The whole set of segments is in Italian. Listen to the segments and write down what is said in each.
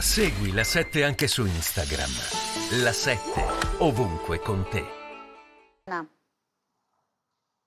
Segui la 7 anche su Instagram. La 7 ovunque con te. No.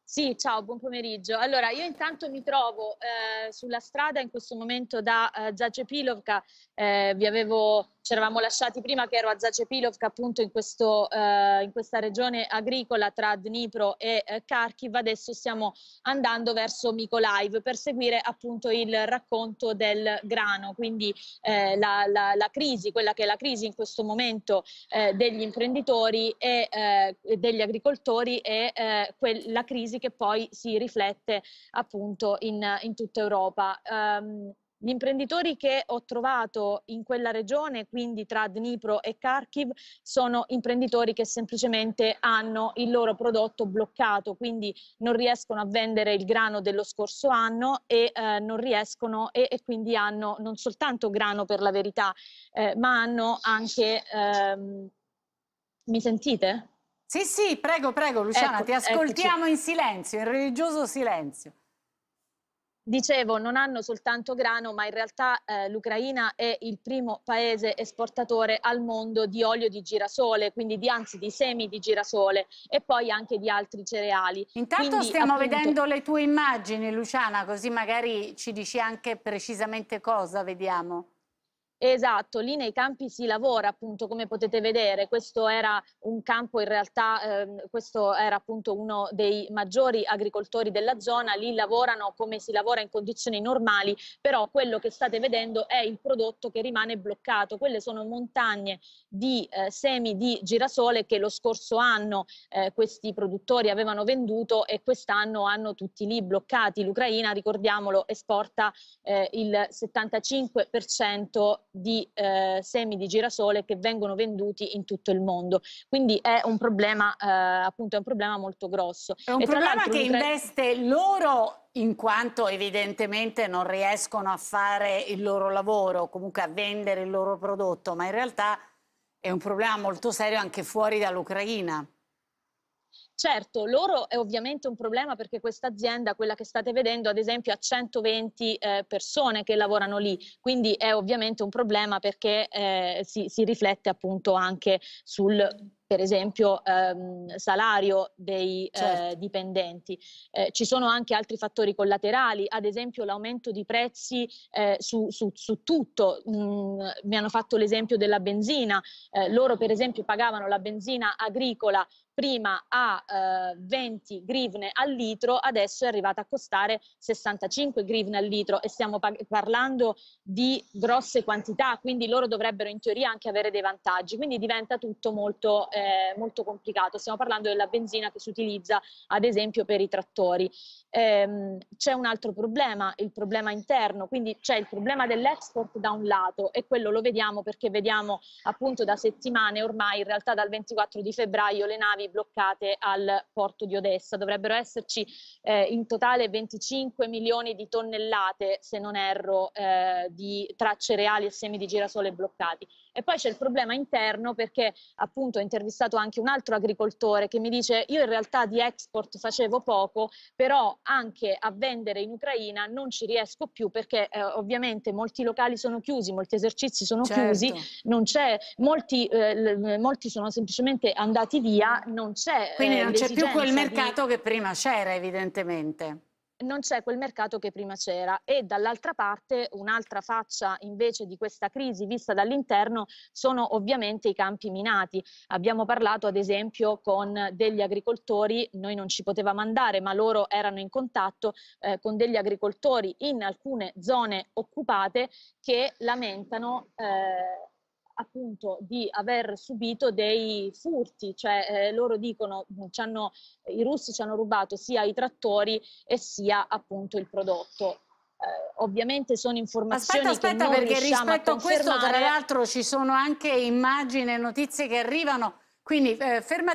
Sì, ciao, buon pomeriggio. Allora, io intanto mi trovo eh, sulla strada in questo momento da eh, Zacepilovka, eh, vi avevo ci eravamo lasciati prima che ero a Zacepilov, appunto in, questo, eh, in, questa regione agricola tra Dnipro e eh, Kharkiv, adesso stiamo andando verso Mykolaiv per seguire appunto il racconto del grano, quindi eh, la, la, la, crisi, quella che è la crisi in questo momento eh, degli imprenditori e eh, degli agricoltori e eh, la crisi che poi si riflette appunto in, in tutta Europa. Um, gli imprenditori che ho trovato in quella regione, quindi tra Dnipro e Kharkiv, sono imprenditori che semplicemente hanno il loro prodotto bloccato, quindi non riescono a vendere il grano dello scorso anno e eh, non riescono e, e, quindi hanno non soltanto grano per la verità, eh, ma hanno anche... Ehm... Mi sentite? Sì, sì, prego, prego Luciana, ecco, ti ascoltiamo eccoci. in silenzio, in religioso silenzio. Dicevo, non hanno soltanto grano, ma in realtà eh, l'Ucraina è il primo paese esportatore al mondo di olio di girasole, quindi di, anzi di semi di girasole e poi anche di altri cereali. Intanto quindi, stiamo appunto... vedendo le tue immagini, Luciana, così magari ci dici anche precisamente cosa vediamo. Esatto, lì nei campi si lavora appunto come potete vedere, questo era un campo in realtà, eh, questo era appunto uno dei maggiori agricoltori della zona, lì lavorano come si lavora in condizioni normali, però quello che state vedendo è il prodotto che rimane bloccato, quelle sono montagne di eh, semi di girasole che lo scorso anno eh, questi produttori avevano venduto e quest'anno hanno tutti lì bloccati, l'Ucraina ricordiamolo esporta eh, il 75% di eh, semi di girasole che vengono venduti in tutto il mondo. Quindi è un problema, eh, appunto, è un problema molto grosso. È un e problema che investe loro in quanto evidentemente non riescono a fare il loro lavoro, comunque a vendere il loro prodotto, ma in realtà è un problema molto serio anche fuori dall'Ucraina. Certo, loro è ovviamente un problema perché questa azienda, quella che state vedendo, ad esempio ha 120 eh, persone che lavorano lì, quindi è ovviamente un problema perché eh, si, si riflette appunto anche sul per esempio ehm, salario dei eh, certo. eh, dipendenti. Eh, ci sono anche altri fattori collaterali, ad esempio l'aumento di prezzi eh, su, su, su, tutto. Mm, mi hanno fatto l'esempio della benzina. Eh, loro per esempio pagavano la benzina agricola prima a eh, 20 grivne al litro, adesso è arrivata a costare 65 grivne al litro e stiamo par- parlando di grosse quantità, quindi loro dovrebbero in teoria anche avere dei vantaggi, quindi diventa tutto molto, eh, molto complicato. Stiamo parlando della benzina che si utilizza ad esempio per i trattori. Ehm, c'è un altro problema, il problema interno, quindi c'è il problema dell'export da un lato e quello lo vediamo perché vediamo appunto da settimane ormai, in realtà dal 24 di febbraio le navi navi bloccate al porto di Odessa. Dovrebbero esserci eh, in totale 25 milioni di tonnellate, se non erro, eh, di tracce reali e semi di girasole bloccati. E poi c'è il problema interno perché appunto ho intervistato anche un altro agricoltore che mi dice io in realtà di export facevo poco, però anche a vendere in Ucraina non ci riesco più perché eh, ovviamente molti locali sono chiusi, molti esercizi sono certo. chiusi, non c'è, molti, eh, molti, sono semplicemente andati via, non c'è... Quindi eh, non c'è più quel mercato di... che prima c'era evidentemente non c'è quel mercato che prima c'era e dall'altra parte un'altra faccia invece di questa crisi vista dall'interno sono ovviamente i campi minati. Abbiamo parlato ad esempio con degli agricoltori, noi non ci potevamo andare ma loro erano in contatto eh, con degli agricoltori in alcune zone occupate che lamentano eh, appunto di aver subito dei furti, cioè eh, loro dicono mm, ci hanno, i russi ci hanno rubato sia i trattori e sia appunto il prodotto. Eh, ovviamente sono informazioni aspetta, aspetta, che non perché rispetto a, a questo tra l'altro ci sono anche immagini e notizie che arrivano, quindi eh, fermati